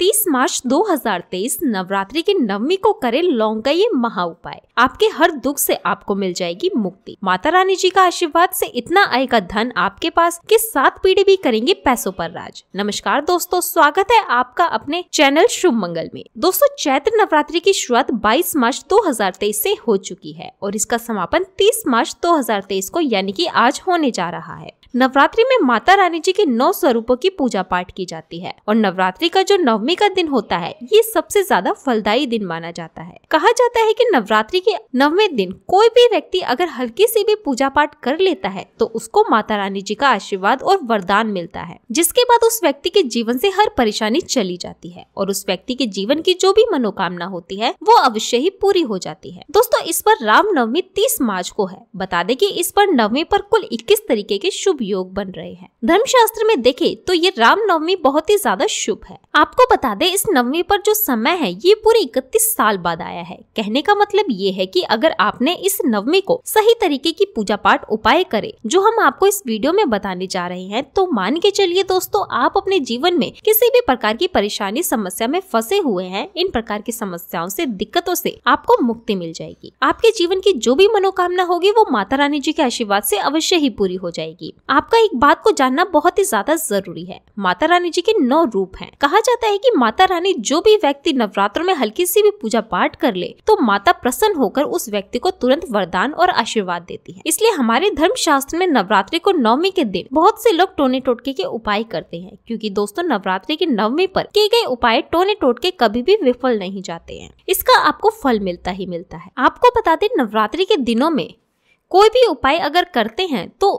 30 मार्च 2023 नवरात्रि की नवमी को करें लौंग का ये महा उपाय आपके हर दुख से आपको मिल जाएगी मुक्ति माता रानी जी का आशीर्वाद से इतना आएगा धन आपके पास कि सात पीढ़ी भी करेंगे पैसों पर राज नमस्कार दोस्तों स्वागत है आपका अपने चैनल शुभ मंगल में दोस्तों चैत्र नवरात्रि की शुरुआत 22 मार्च 2023 हजार हो चुकी है और इसका समापन 30 मार्च 2023 को यानी कि आज होने जा रहा है नवरात्रि में माता रानी जी के नौ स्वरूपों की पूजा पाठ की जाती है और नवरात्रि का जो नवमी का दिन होता है ये सबसे ज्यादा फलदायी दिन माना जाता है कहा जाता है कि नवरात्रि के नवमे दिन कोई भी व्यक्ति अगर हल्की सी भी पूजा पाठ कर लेता है तो उसको माता रानी जी का आशीर्वाद और वरदान मिलता है जिसके बाद उस व्यक्ति के जीवन से हर परेशानी चली जाती है और उस व्यक्ति के जीवन की जो भी मनोकामना होती है वो अवश्य ही पूरी हो जाती है दोस्तों इस पर रामनवमी तीस मार्च को है बता दें कि इस पर नवमी पर कुल इक्कीस तरीके के शुभ शुभ योग बन रहे हैं धर्म शास्त्र में देखे तो ये रामनवमी बहुत ही ज्यादा शुभ है आपको बता दे इस नवमी पर जो समय है ये पूरे इकतीस साल बाद आया है कहने का मतलब ये है की अगर आपने इस नवमी को सही तरीके की पूजा पाठ उपाय करे जो हम आपको इस वीडियो में बताने जा रहे हैं तो मान के चलिए दोस्तों आप अपने जीवन में किसी भी प्रकार की परेशानी समस्या में फंसे हुए हैं इन प्रकार की समस्याओं से दिक्कतों से आपको मुक्ति मिल जाएगी आपके जीवन की जो भी मनोकामना होगी वो माता रानी जी के आशीर्वाद से अवश्य ही पूरी हो जाएगी आपका एक बात को जानना बहुत ही ज्यादा जरूरी है माता रानी जी के नौ रूप हैं। कहा जाता है कि माता रानी जो भी व्यक्ति नवरात्रों में हल्की सी भी पूजा पाठ कर ले तो माता प्रसन्न होकर उस व्यक्ति को तुरंत वरदान और आशीर्वाद देती है इसलिए हमारे धर्म शास्त्र में नवरात्रि को नवमी के दिन बहुत से लोग टोने टोटके के उपाय करते हैं क्योंकि दोस्तों नवरात्रि की नवमी पर किए गए उपाय टोने टोटके कभी भी विफल नहीं जाते हैं इसका आपको फल मिलता ही मिलता है आपको बता दें नवरात्रि के दिनों में कोई भी उपाय अगर करते हैं तो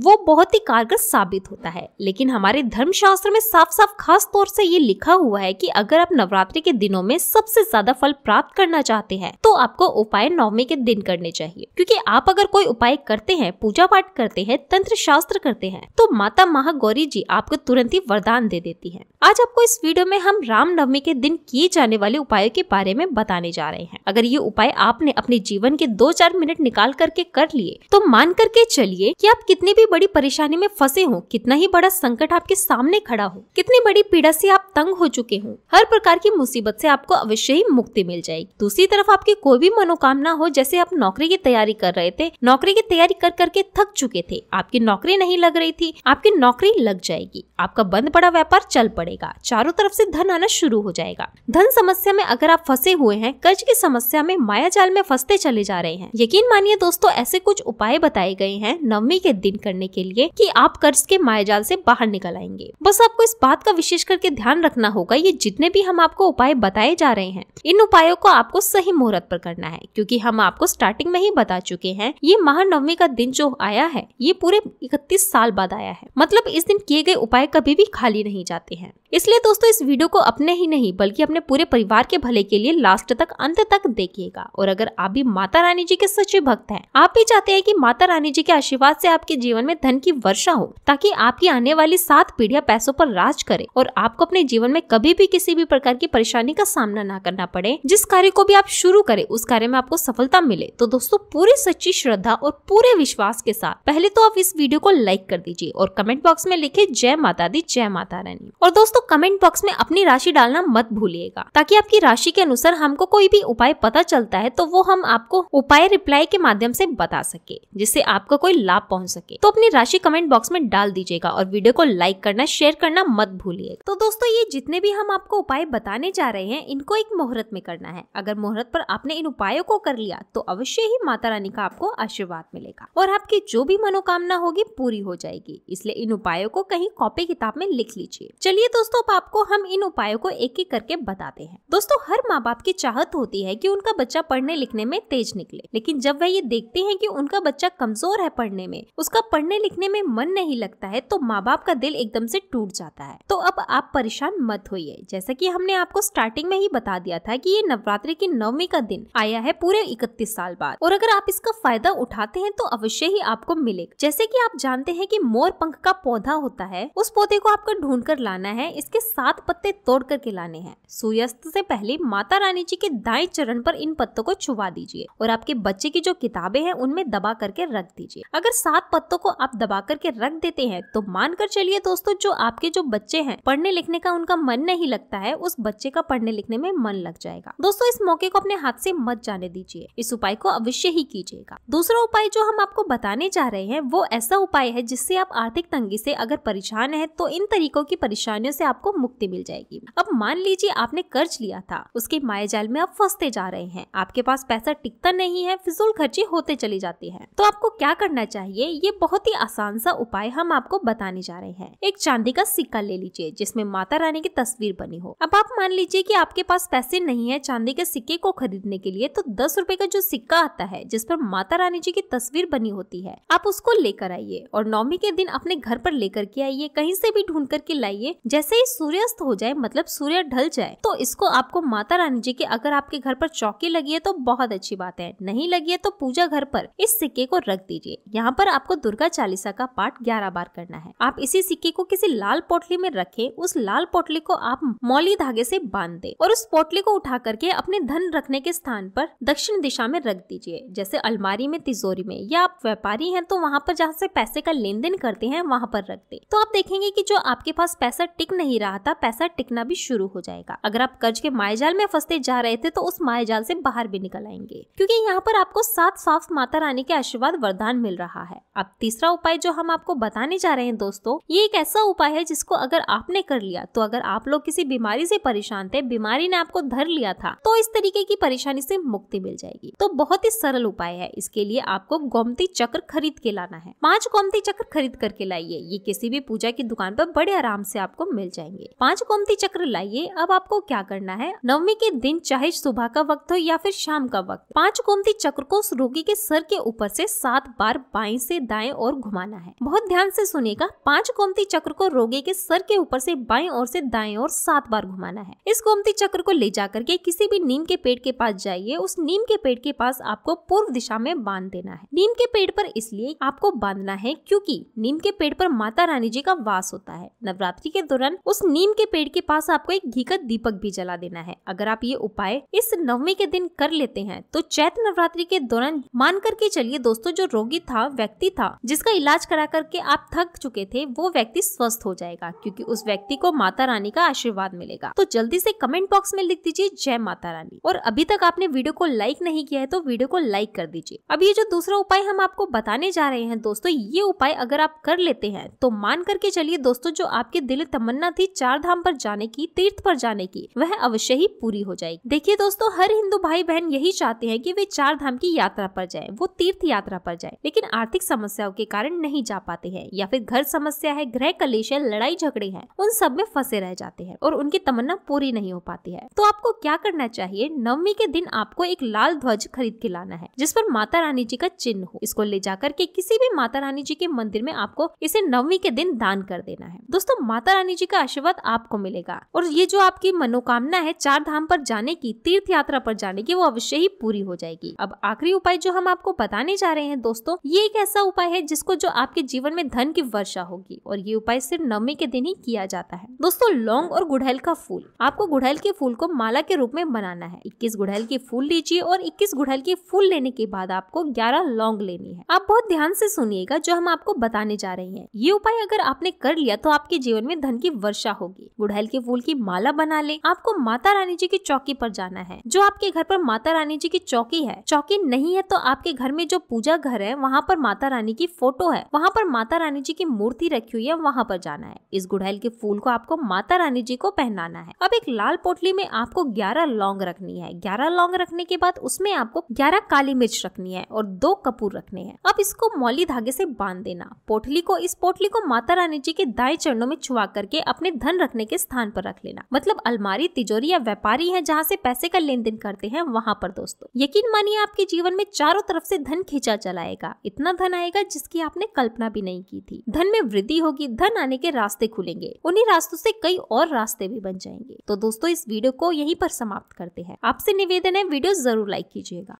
वो बहुत ही कारगर साबित होता है लेकिन हमारे धर्मशास्त्र में साफ साफ खास तौर से ये लिखा हुआ है कि अगर आप नवरात्रि के दिनों में सबसे ज्यादा फल प्राप्त करना चाहते हैं तो आपको उपाय नवमी के दिन करने चाहिए क्योंकि आप अगर कोई उपाय करते हैं पूजा पाठ करते हैं तंत्र शास्त्र करते हैं तो माता महा जी आपको तुरंत ही वरदान दे देती है आज आपको इस वीडियो में हम रामनवमी के दिन किए जाने वाले उपायों के बारे में बताने जा रहे हैं अगर ये उपाय आपने अपने जीवन के दो चार मिनट निकाल करके कर लिए तो मान करके चलिए की आप कितने भी भी बड़ी परेशानी में फंसे हो कितना ही बड़ा संकट आपके सामने खड़ा हो कितनी बड़ी पीड़ा से आप तंग हो चुके हो हर प्रकार की मुसीबत से आपको अवश्य ही मुक्ति मिल जाएगी दूसरी तरफ आपकी कोई भी मनोकामना हो जैसे आप नौकरी की तैयारी कर रहे थे नौकरी की तैयारी कर करके थक चुके थे आपकी नौकरी नहीं लग रही थी आपकी नौकरी लग जाएगी आपका बंद पड़ा व्यापार चल पड़ेगा चारों तरफ से धन आना शुरू हो जाएगा धन समस्या में अगर आप फंसे हुए हैं कर्ज की समस्या में माया जाल में फंसते चले जा रहे हैं यकीन मानिए दोस्तों ऐसे कुछ उपाय बताए गए हैं नवमी के दिन कर करने के लिए कि आप कर्ज के मायाजाल से बाहर निकल आएंगे बस आपको इस बात का विशेष करके ध्यान रखना होगा ये जितने भी हम आपको उपाय बताए जा रहे हैं इन उपायों को आपको सही मुहूर्त पर करना है क्योंकि हम आपको स्टार्टिंग में ही बता चुके हैं ये महानवमी का दिन जो आया है ये पूरे इकतीस साल बाद आया है मतलब इस दिन किए गए उपाय कभी भी खाली नहीं जाते हैं इसलिए दोस्तों इस वीडियो को अपने ही नहीं बल्कि अपने पूरे परिवार के भले के लिए लास्ट तक अंत तक देखिएगा और अगर आप भी माता रानी जी के सच्चे भक्त हैं आप भी चाहते हैं कि माता रानी जी के आशीर्वाद से आपके जीवन जीवन में धन की वर्षा हो ताकि आपकी आने वाली सात पीढ़ियां पैसों पर राज करे और आपको अपने जीवन में कभी भी किसी भी प्रकार की परेशानी का सामना ना करना पड़े जिस कार्य को भी आप शुरू करें उस कार्य में आपको सफलता मिले तो दोस्तों पूरी सच्ची श्रद्धा और पूरे विश्वास के साथ पहले तो आप इस वीडियो को लाइक कर दीजिए और कमेंट बॉक्स में लिखे जय माता दी जय माता रानी और दोस्तों कमेंट बॉक्स में अपनी राशि डालना मत भूलिएगा ताकि आपकी राशि के अनुसार हमको कोई भी उपाय पता चलता है तो वो हम आपको उपाय रिप्लाई के माध्यम से बता सके जिससे आपको कोई लाभ पहुंच सके तो अपनी राशि कमेंट बॉक्स में डाल दीजिएगा और वीडियो को लाइक करना शेयर करना मत भूलिए तो दोस्तों ये जितने भी हम आपको उपाय बताने जा रहे हैं इनको एक मुहूर्त में करना है अगर मुहूर्त पर आपने इन उपायों को कर लिया तो अवश्य ही माता रानी का आपको आशीर्वाद मिलेगा और आपकी जो भी मनोकामना होगी पूरी हो जाएगी इसलिए इन उपायों को कहीं कॉपी किताब में लिख लीजिए चलिए दोस्तों अब आपको हम इन उपायों को एक एक करके बताते हैं दोस्तों हर माँ बाप की चाहत होती है की उनका बच्चा पढ़ने लिखने में तेज निकले लेकिन जब वह ये देखते हैं की उनका बच्चा कमजोर है पढ़ने में उसका पढ़ने लिखने में मन नहीं लगता है तो माँ बाप का दिल एकदम से टूट जाता है तो अब आप परेशान मत होइए जैसा कि हमने आपको स्टार्टिंग में ही बता दिया था कि ये नवरात्रि की नवमी का दिन आया है पूरे इकतीस साल बाद और अगर आप इसका फायदा उठाते हैं तो अवश्य ही आपको मिलेगा जैसे की आप जानते हैं की मोर पंख का पौधा होता है उस पौधे को आपको ढूंढ कर लाना है इसके सात पत्ते तोड़ करके लाने हैं सूर्यास्त से पहले माता रानी जी के दाएं चरण पर इन पत्तों को छुपा दीजिए और आपके बच्चे की जो किताबें हैं उनमें दबा करके रख दीजिए अगर सात पत्तों को आप दबा करके रख देते हैं तो मानकर चलिए दोस्तों जो आपके जो बच्चे हैं पढ़ने लिखने का उनका मन नहीं लगता है उस बच्चे का पढ़ने लिखने में मन लग जाएगा दोस्तों इस मौके को अपने हाथ से मत जाने दीजिए इस उपाय को अवश्य ही कीजिएगा दूसरा उपाय जो हम आपको बताने जा रहे हैं वो ऐसा उपाय है जिससे आप आर्थिक तंगी से अगर परेशान है तो इन तरीकों की परेशानियों से आपको मुक्ति मिल जाएगी अब मान लीजिए आपने कर्ज लिया था उसके माया जाल में आप फंसते जा रहे हैं आपके पास पैसा टिकता नहीं है फिजूल खर्ची होते चली जाती है तो आपको क्या करना चाहिए ये बहुत बहुत ही आसान सा उपाय हम आपको बताने जा रहे हैं एक चांदी का सिक्का ले लीजिए जिसमें माता रानी की तस्वीर बनी हो अब आप मान लीजिए कि आपके पास पैसे नहीं है चांदी के सिक्के को खरीदने के लिए तो दस रूपए का जो सिक्का आता है जिस पर माता रानी जी की तस्वीर बनी होती है आप उसको लेकर आइए और नौमी के दिन अपने घर पर लेकर के आइए कहीं से भी ढूंढ करके लाइए जैसे ही सूर्यास्त हो जाए मतलब सूर्य ढल जाए तो इसको आपको माता रानी जी की अगर आपके घर पर चौकी लगी है तो बहुत अच्छी बात है नहीं लगी है तो पूजा घर पर इस सिक्के को रख दीजिए यहाँ पर आपको दुर्गा दुर्गा चालीसा का पाठ ग्यारह बार करना है आप इसी सिक्के को किसी लाल पोटली में रखें उस लाल पोटली को आप मौली धागे से बांध दे और उस पोटली को उठा करके अपने धन रखने के स्थान पर दक्षिण दिशा में रख दीजिए जैसे अलमारी में तिजोरी में या आप व्यापारी हैं तो वहाँ पर जहाँ से पैसे का लेन देन करते हैं वहाँ पर रख दे तो आप देखेंगे की जो आपके पास पैसा टिक नहीं रहा था पैसा टिकना भी शुरू हो जाएगा अगर आप कर्ज के मायजाल में फंसते जा रहे थे तो उस मायजाल से बाहर भी निकल आएंगे क्योंकि यहाँ पर आपको सात साफ माता रानी के आशीर्वाद वरदान मिल रहा है आप तीसरा उपाय जो हम आपको बताने जा रहे हैं दोस्तों ये एक ऐसा उपाय है जिसको अगर आपने कर लिया तो अगर आप लोग किसी बीमारी से परेशान थे बीमारी ने आपको धर लिया था तो इस तरीके की परेशानी से मुक्ति मिल जाएगी तो बहुत ही सरल उपाय है इसके लिए आपको गोमती चक्र खरीद के लाना है पांच गोमती चक्र खरीद करके लाइए ये किसी भी पूजा की दुकान पर बड़े आराम से आपको मिल जाएंगे पांच गोमती चक्र लाइए अब आपको क्या करना है नवमी के दिन चाहे सुबह का वक्त हो या फिर शाम का वक्त पांच गोमती चक्र को रोगी के सर के ऊपर से सात बार बाई से दाएं ओर घुमाना है बहुत ध्यान से सुनेगा पांच गोमती चक्र को रोगी के सर के ऊपर से बाएं ओर से दाएं ओर सात बार घुमाना है इस गोमती चक्र को ले जाकर के किसी भी नीम के पेड़ के पास जाइए उस नीम के पेड़ के पास आपको पूर्व दिशा में बांध देना है नीम के पेड़ पर इसलिए आपको बांधना है क्योंकि नीम के पेड़ पर माता रानी जी का वास होता है नवरात्रि के दौरान उस नीम के पेड़ के पास आपको एक घी का दीपक भी जला देना है अगर आप ये उपाय इस नवमी के दिन कर लेते हैं तो चैत नवरात्रि के दौरान मान करके चलिए दोस्तों जो रोगी था व्यक्ति था जिसका इलाज करा करके आप थक चुके थे वो व्यक्ति स्वस्थ हो जाएगा क्योंकि उस व्यक्ति को माता रानी का आशीर्वाद मिलेगा तो जल्दी से कमेंट बॉक्स में लिख दीजिए जय माता रानी और अभी तक आपने वीडियो को लाइक नहीं किया है तो वीडियो को लाइक कर दीजिए अब ये जो दूसरा उपाय हम आपको बताने जा रहे हैं दोस्तों ये उपाय अगर आप कर लेते हैं तो मान करके चलिए दोस्तों जो आपके दिल तमन्ना थी चार धाम पर जाने की तीर्थ पर जाने की वह अवश्य ही पूरी हो जाएगी देखिए दोस्तों हर हिंदू भाई बहन यही चाहते हैं कि वे चार धाम की यात्रा पर जाए वो तीर्थ यात्रा पर जाए लेकिन आर्थिक समस्याओं के के कारण नहीं जा पाते हैं या फिर घर समस्या है ग्रह कलेश है लड़ाई झगड़े हैं उन सब में फंसे रह जाते हैं और उनकी तमन्ना पूरी नहीं हो पाती है तो आपको क्या करना चाहिए नवमी के दिन आपको एक लाल ध्वज खरीद के लाना है जिस पर माता रानी जी का चिन्ह हो इसको ले जाकर के किसी भी माता रानी जी के मंदिर में आपको इसे नवमी के दिन दान कर देना है दोस्तों माता रानी जी का आशीर्वाद आपको मिलेगा और ये जो आपकी मनोकामना है चार धाम पर जाने की तीर्थ यात्रा पर जाने की वो अवश्य ही पूरी हो जाएगी अब आखिरी उपाय जो हम आपको बताने जा रहे हैं दोस्तों ये एक ऐसा उपाय है जिसको जो आपके जीवन में धन की वर्षा होगी और ये उपाय सिर्फ नवमी के दिन ही किया जाता है दोस्तों लौंग और गुड़हल का फूल आपको गुड़हल के फूल को माला के रूप में बनाना है इक्कीस गुड़हल की फूल लीजिए और इक्कीस गुड़हल की फूल लेने के बाद आपको ग्यारह लौंग लेनी है आप बहुत ध्यान से सुनिएगा जो हम आपको बताने जा रहे हैं ये उपाय अगर आपने कर लिया तो आपके जीवन में धन की वर्षा होगी गुड़हल के फूल की माला बना ले आपको माता रानी जी की चौकी पर जाना है जो आपके घर पर माता रानी जी की चौकी है चौकी नहीं है तो आपके घर में जो पूजा घर है वहाँ पर माता रानी की फोटो है वहाँ पर माता रानी जी की मूर्ति रखी हुई है वहाँ पर जाना है इस गुड़हल के फूल को आपको माता रानी जी को पहनाना है अब एक लाल पोटली में आपको ग्यारह लौंग रखनी है ग्यारह लौंग रखने के बाद उसमें आपको ग्यारह काली मिर्च रखनी है और दो कपूर रखने हैं अब इसको मौली धागे से बांध देना पोटली को इस पोटली को माता रानी जी के दाएं चरणों में छुआ करके अपने धन रखने के स्थान पर रख लेना मतलब अलमारी तिजोरी या व्यापारी है जहाँ से पैसे का लेन देन करते हैं वहाँ पर दोस्तों यकीन मानिए आपके जीवन में चारों तरफ से धन खींचा चलाएगा इतना धन आएगा जिसके जिसकी आपने कल्पना भी नहीं की थी धन में वृद्धि होगी धन आने के रास्ते खुलेंगे उन्हीं रास्तों से कई और रास्ते भी बन जाएंगे तो दोस्तों इस वीडियो को यहीं पर समाप्त करते हैं आपसे निवेदन है वीडियो जरूर लाइक कीजिएगा